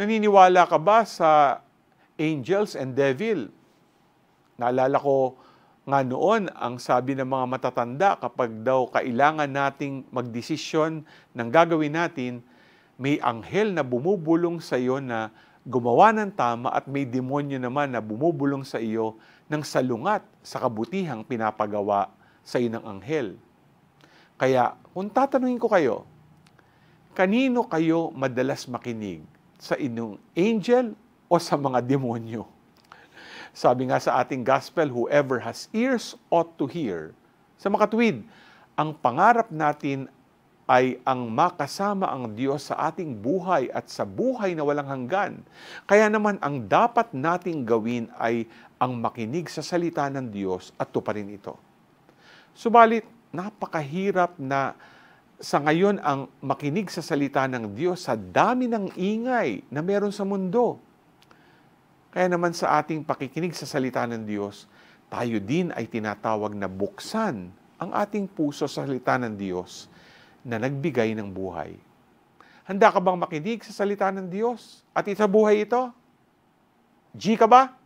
Naniniwala ka ba sa angels and devil? Naalala ko nga noon ang sabi ng mga matatanda kapag daw kailangan nating magdesisyon ng gagawin natin, may anghel na bumubulong sa iyo na gumawa ng tama at may demonyo naman na bumubulong sa iyo ng salungat sa kabutihang pinapagawa sa iyo ng anghel. Kaya kung tatanungin ko kayo, kanino kayo madalas makinig? Sa inyong angel o sa mga demonyo? Sabi nga sa ating gospel, whoever has ears ought to hear. Sa makatwid, ang pangarap natin ay ang makasama ang Diyos sa ating buhay at sa buhay na walang hanggan. Kaya naman ang dapat nating gawin ay ang makinig sa salita ng Diyos at tuparin ito. Subalit, napakahirap na sa ngayon ang makinig sa salita ng Diyos sa dami ng ingay na meron sa mundo. Kaya naman sa ating pakikinig sa salita ng Diyos, tayo din ay tinatawag na buksan ang ating puso sa salita ng Diyos na nagbigay ng buhay. Handa ka bang makinig sa salita ng Diyos at buhay ito? G ka ba?